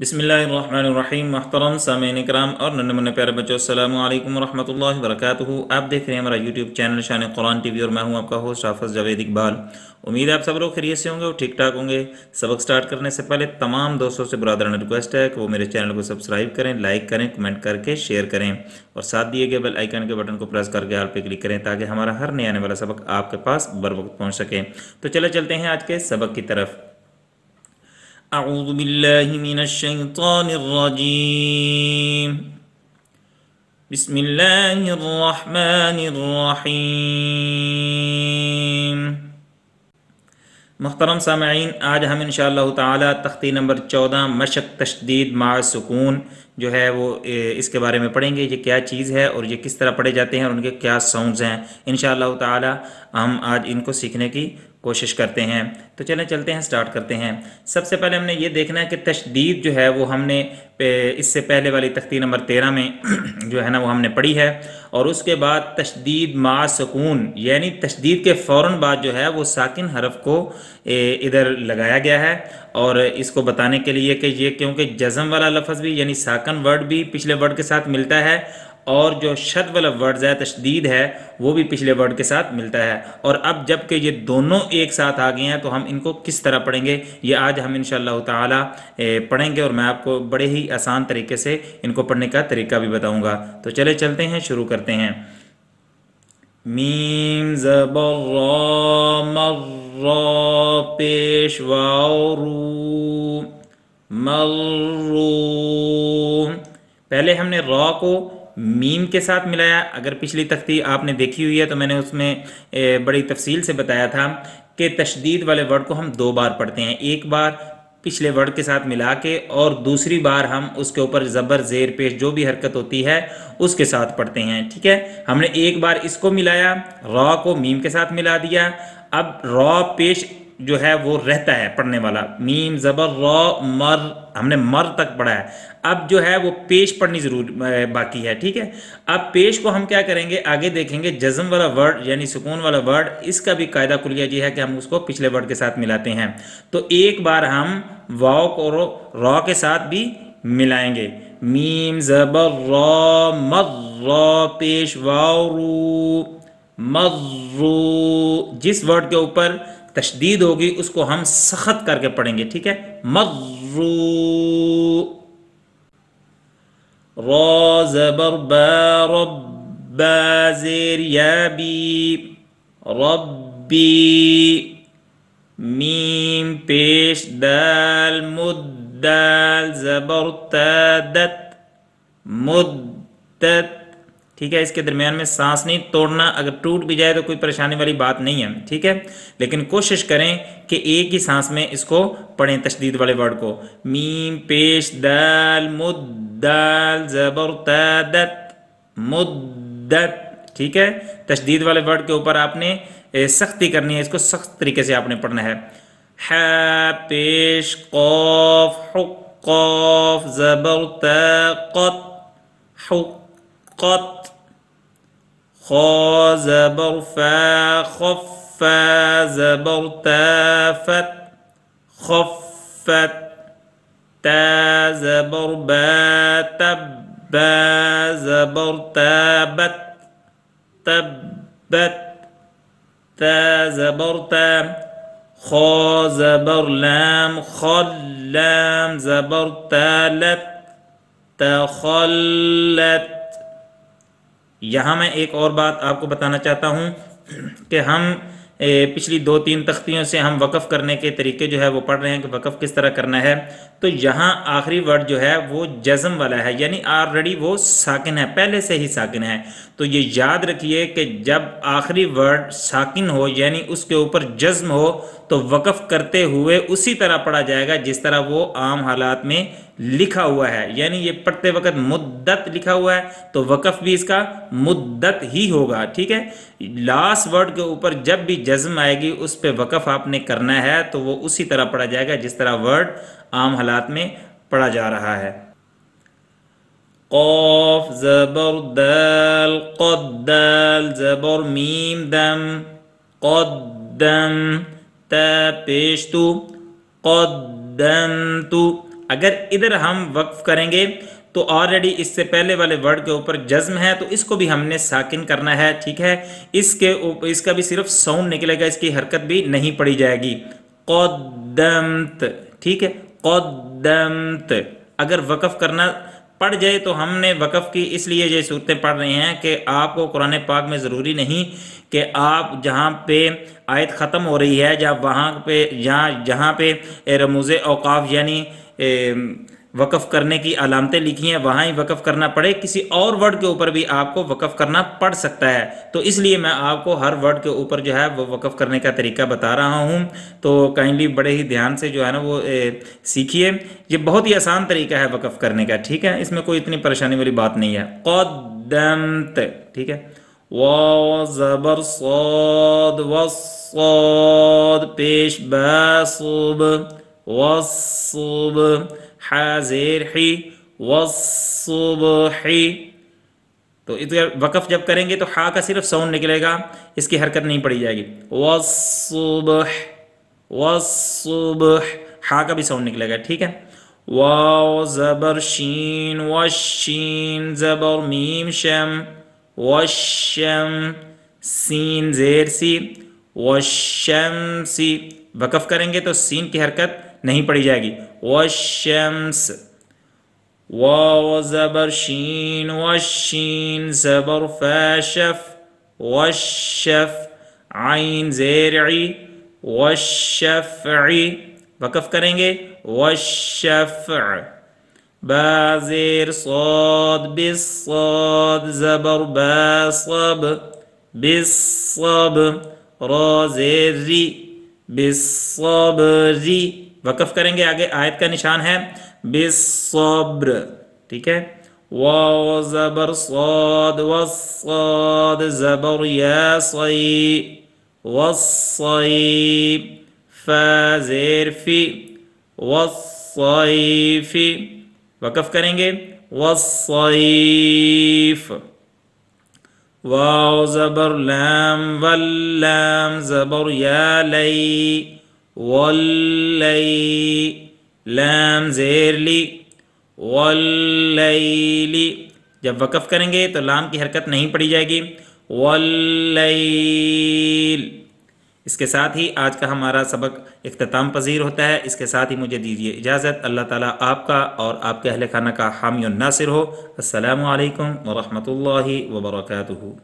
بسم اللہ الرحمن الرحیم محترم سامعین کرام اور ننمن پیارے بچوں السلام علیکم ورحمۃ اللہ وبرکاتہ آپ دیکھ رہے ہیں ہمارا یوٹیوب چینل شان قرآن ٹی وی اور میں ہوں آپ کا ہوسٹ حافظ جاوید اقبال امید ہے آپ سب لوگ خیریت سے ہوں گے اور ٹھیک ٹھاک ہوں گے سبق سٹارٹ کرنے سے پہلے تمام دوستوں سے برادران ریکویسٹ ہے کہ وہ میرے چینل کو سبسکرائب کریں لائک کریں کمنٹ کر کے شیئر کریں اور ساتھ دیے گئے بیل آئیکن کے بٹن کو پریس کر کے آل پہ کلک کریں تاکہ ہمارا ہر نئے آنے والا سبق آپ کے پاس بر وقت پہنچ سکے تو چلے چلتے ہیں آج کے سبق کی طرف من بسم الرحمن محترم سامعین آج ہم ان شاء اللہ تعالیٰ تختی نمبر چودہ مشق تشدید مع سکون جو ہے وہ اس کے بارے میں پڑھیں گے یہ کیا چیز ہے اور یہ کس طرح پڑھے جاتے ہیں اور ان کے کیا ساؤنڈز ہیں ان شاء اللہ تعالیٰ ہم آج ان کو سیکھنے کی کوشش کرتے ہیں تو چلیں چلتے ہیں سٹارٹ کرتے ہیں سب سے پہلے ہم نے یہ دیکھنا ہے کہ تشدید جو ہے وہ ہم نے اس سے پہلے والی تختی نمبر تیرہ میں جو ہے نا وہ ہم نے پڑھی ہے اور اس کے بعد تشدید ما سکون یعنی تشدید کے فوراً بعد جو ہے وہ ساکن حرف کو ادھر لگایا گیا ہے اور اس کو بتانے کے لیے کہ یہ کیونکہ جزم والا لفظ بھی یعنی ساکن ورڈ بھی پچھلے ورڈ کے ساتھ ملتا ہے اور جو شد والا ورڈز ہے تشدید ہے وہ بھی پچھلے ورڈ کے ساتھ ملتا ہے اور اب جب کہ یہ دونوں ایک ساتھ آ گئے ہیں تو ہم ان کو کس طرح پڑھیں گے یہ آج ہم انشاءاللہ تعالی پڑھیں گے اور میں آپ کو بڑے ہی آسان طریقے سے ان کو پڑھنے کا طریقہ بھی بتاؤں گا تو چلے چلتے ہیں شروع کرتے ہیں میم زب ریشو رو مرو پہلے ہم نے را کو میم کے ساتھ ملایا اگر پچھلی تختی آپ نے دیکھی ہوئی ہے تو میں نے اس میں بڑی تفصیل سے بتایا تھا کہ تشدید والے ورڈ کو ہم دو بار پڑھتے ہیں ایک بار پچھلے ورڈ کے ساتھ ملا کے اور دوسری بار ہم اس کے اوپر زبر زیر پیش جو بھی حرکت ہوتی ہے اس کے ساتھ پڑھتے ہیں ٹھیک ہے ہم نے ایک بار اس کو ملایا را کو میم کے ساتھ ملا دیا اب را پیش جو ہے وہ رہتا ہے پڑھنے والا میم زبر را مر مر ہم نے تک پڑھا ہے اب جو ہے وہ پیش پڑھنی ضرور باقی ہے ٹھیک ہے اب پیش کو ہم کیا کریں گے آگے دیکھیں گے جزم والا ورڈ یعنی سکون والا ورڈ اس کا بھی قاعدہ کلیہ جی ہے کہ ہم اس کو پچھلے ورڈ کے ساتھ ملاتے ہیں تو ایک بار ہم وا کو را کے ساتھ بھی ملائیں گے میم زبر را مر واؤ رو مر رو جس ورڈ کے اوپر تشدید ہوگی اس کو ہم سخت کر کے پڑھیں گے ٹھیک ہے مرو رو زبر بیریا بی ربی میم پیش دل مدل زبر تدت مدت ٹھیک ہے اس کے درمیان میں سانس نہیں توڑنا اگر ٹوٹ بھی جائے تو کوئی پریشانی والی بات نہیں ہے ٹھیک ہے لیکن کوشش کریں کہ ایک ہی سانس میں اس کو پڑھیں تشدید والے ورڈ کو میم پیش دل زبر تت مدت ٹھیک ہے تشدید والے ورڈ کے اوپر آپ نے سختی کرنی ہے اس کو سخت طریقے سے آپ نے پڑھنا ہے پیش قوف قف زبر حق قط خا زبر فا خفا زبر فت خفت تا زبر با تبا زبر تابت تبت تا زبر تام خا زبر لام خل لام زبر تالت تخلت یہاں میں ایک اور بات آپ کو بتانا چاہتا ہوں کہ ہم پچھلی دو تین تختیوں سے ہم وقف کرنے کے طریقے جو ہے وہ پڑھ رہے ہیں کہ وقف کس طرح کرنا ہے تو یہاں آخری ورڈ جو ہے وہ جزم والا ہے یعنی آلریڈی وہ ساکن ہے پہلے سے ہی ساکن ہے تو یہ یاد رکھیے کہ جب آخری ورڈ ساکن ہو یعنی اس کے اوپر جزم ہو تو وقف کرتے ہوئے اسی طرح پڑھا جائے گا جس طرح وہ عام حالات میں لکھا ہوا ہے یعنی یہ پڑھتے وقت مدت لکھا ہوا ہے تو وقف بھی اس کا مدت ہی ہوگا ٹھیک ہے لاسٹ ورڈ کے اوپر جب بھی جزم آئے گی اس پہ وقف آپ نے کرنا ہے تو وہ اسی طرح پڑھا جائے گا جس طرح ورڈ عام حالات میں پڑھا جا رہا ہے قوف زبر دل قدل زبر میم دم قدم تیشتو قدم تو اگر ادھر ہم وقف کریں گے تو آلریڈی اس سے پہلے والے ورڈ کے اوپر جزم ہے تو اس کو بھی ہم نے ساکن کرنا ہے ٹھیک ہے اس کے اس کا بھی صرف ساؤنڈ نکلے گا اس کی حرکت بھی نہیں پڑی جائے گی قدمت ٹھیک ہے قدمت اگر وقف کرنا پڑ جائے تو ہم نے وقف کی اس لیے یہ صورتیں پڑھ رہے ہیں کہ آپ کو قرآن پاک میں ضروری نہیں کہ آپ جہاں پہ آیت ختم ہو رہی ہے یا وہاں پہ جہاں پہ رموز اوقاف یعنی وقف کرنے کی علامتیں لکھی ہیں وہاں ہی وقف کرنا پڑے کسی اور ورڈ کے اوپر بھی آپ کو وقف کرنا پڑ سکتا ہے تو اس لیے میں آپ کو ہر ورڈ کے اوپر جو ہے وہ وقف کرنے کا طریقہ بتا رہا ہوں تو کائنڈلی بڑے ہی دھیان سے جو ہے نا وہ سیکھیے یہ بہت ہی آسان طریقہ ہے وقف کرنے کا ٹھیک ہے اس میں کوئی اتنی پریشانی والی بات نہیں ہے قدمت ٹھیک ہے و ضبر پیش ویش صبح والصبح زیر ہی والصبح تو وقف جب کریں گے تو ہا کا صرف ساؤنڈ نکلے گا اس کی حرکت نہیں پڑی جائے گی والصبح والصبح حا ہا کا بھی ساؤنڈ نکلے گا ٹھیک ہے واو زبر شین وشین زبر میم شم وشم سین زیر سی وشم سی وقف کریں گے تو سین کی حرکت نہیں پڑھی جائے گی وشمس واو زبر شین وشین زبر فاشف وشف عین زیرعی وشفعی وقف کریں گے وشف بازر صاد بس زبر بیسب بسب روزری بسبری وقف کریں گے آگے آیت کا نشان ہے بصبر ٹھیک ہے واو زبر صاد و زبر یا سی و سع فی زیرفی وقف کریں گے واو زبر لام واللام زبر یا لئی لام واللیلی جب وقف کریں گے تو لام کی حرکت نہیں پڑی جائے گی واللیل اس کے ساتھ ہی آج کا ہمارا سبق اختتام پذیر ہوتا ہے اس کے ساتھ ہی مجھے دیجیے اجازت اللہ تعالیٰ آپ کا اور آپ کے اہل خانہ کا حامی الناصر ہو السلام علیکم ورحمۃ اللہ وبرکاتہ